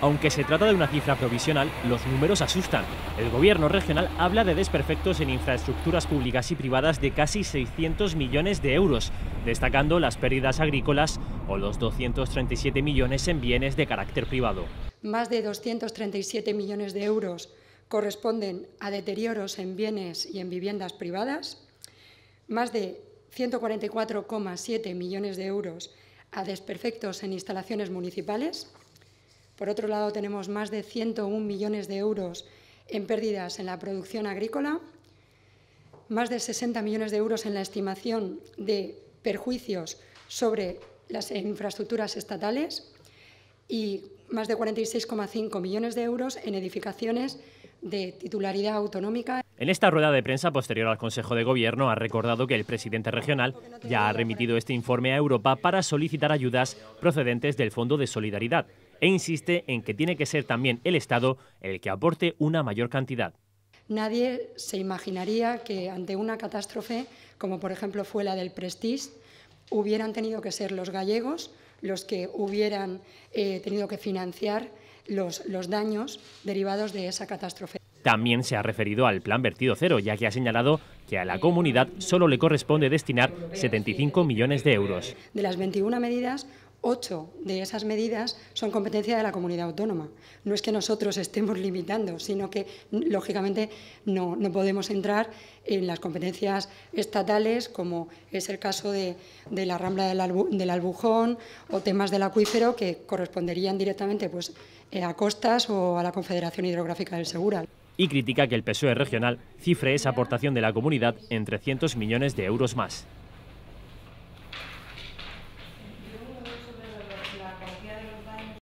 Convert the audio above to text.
Aunque se trata de una cifra provisional, los números asustan. El gobierno regional habla de desperfectos en infraestructuras públicas y privadas de casi 600 millones de euros, destacando las pérdidas agrícolas o los 237 millones en bienes de carácter privado. Más de 237 millones de euros corresponden a deterioros en bienes y en viviendas privadas, más de 144,7 millones de euros a desperfectos en instalaciones municipales, por otro lado, tenemos más de 101 millones de euros en pérdidas en la producción agrícola, más de 60 millones de euros en la estimación de perjuicios sobre las infraestructuras estatales y más de 46,5 millones de euros en edificaciones de titularidad autonómica. En esta rueda de prensa posterior al Consejo de Gobierno ha recordado que el presidente regional ya ha remitido este informe a Europa para solicitar ayudas procedentes del Fondo de Solidaridad, e insiste en que tiene que ser también el Estado el que aporte una mayor cantidad. Nadie se imaginaría que ante una catástrofe, como por ejemplo fue la del Prestige, hubieran tenido que ser los gallegos los que hubieran eh, tenido que financiar los, los daños derivados de esa catástrofe. También se ha referido al plan vertido cero, ya que ha señalado que a la comunidad solo le corresponde destinar 75 millones de euros. De las 21 medidas, ocho de esas medidas son competencia de la comunidad autónoma. No es que nosotros estemos limitando, sino que, lógicamente, no, podemos entrar en las competencias estatales, como es el caso de, la Rambla del, Albujón o temas del acuífero que corresponderían directamente pues, eh, a costas o a la Confederación Hidrográfica del Segura y critica que el PSOE regional cifre esa aportación de la comunidad en 300 millones de euros más.